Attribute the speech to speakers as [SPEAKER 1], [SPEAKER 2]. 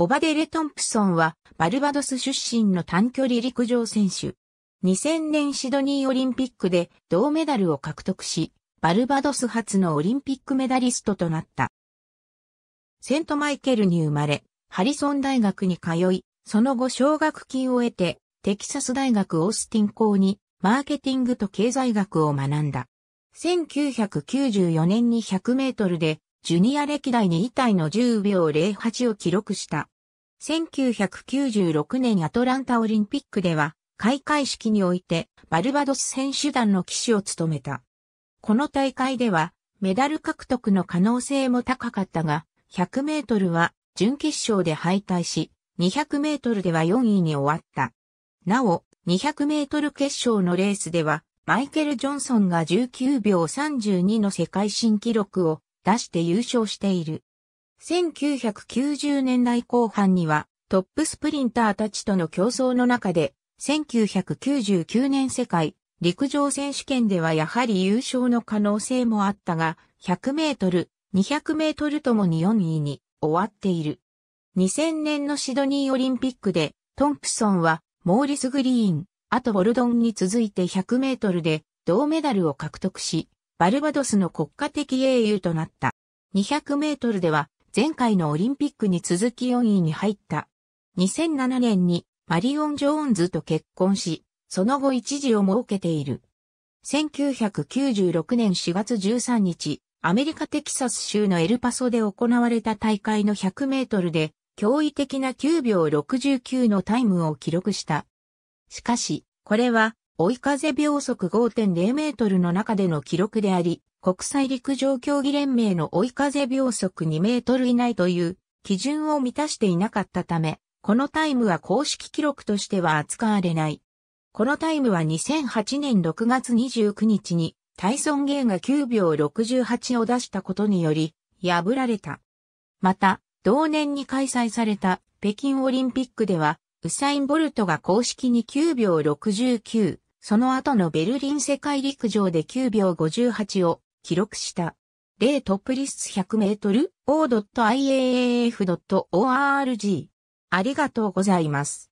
[SPEAKER 1] オバデレ・トンプソンは、バルバドス出身の短距離陸上選手。2000年シドニーオリンピックで銅メダルを獲得し、バルバドス初のオリンピックメダリストとなった。セントマイケルに生まれ、ハリソン大学に通い、その後奨学金を得て、テキサス大学オースティン校にマーケティングと経済学を学んだ。1994年に100メートルでジュニア歴代2位体の10秒08を記録した。1996年アトランタオリンピックでは、開会式においてバルバドス選手団の騎手を務めた。この大会では、メダル獲得の可能性も高かったが、100メートルは準決勝で敗退し、200メートルでは4位に終わった。なお、200メートル決勝のレースでは、マイケル・ジョンソンが19秒32の世界新記録を出して優勝している。1990年代後半にはトップスプリンターたちとの競争の中で1999年世界陸上選手権ではやはり優勝の可能性もあったが100メートル、200メートルともに4位に終わっている。2000年のシドニーオリンピックでトンプソンはモーリス・グリーン、あとボルドンに続いて100メートルで銅メダルを獲得し、バルバドスの国家的英雄となった。200メートルでは前回のオリンピックに続き4位に入った。2007年にマリオン・ジョーンズと結婚し、その後一時を設けている。1996年4月13日、アメリカ・テキサス州のエルパソで行われた大会の100メートルで、驚異的な9秒69のタイムを記録した。しかし、これは追い風秒速5.0メートルの中での記録であり、国際陸上競技連盟の追い風秒速2メートル以内という基準を満たしていなかったため、このタイムは公式記録としては扱われない。このタイムは2008年6月29日にタイソン・ゲーが9秒68を出したことにより破られた。また、同年に開催された北京オリンピックでは、ウサイン・ボルトが公式に9秒69、その後のベルリン世界陸上で9秒58を記録した。例トップリス100メートル o.iaaf.org。ありがとうございます。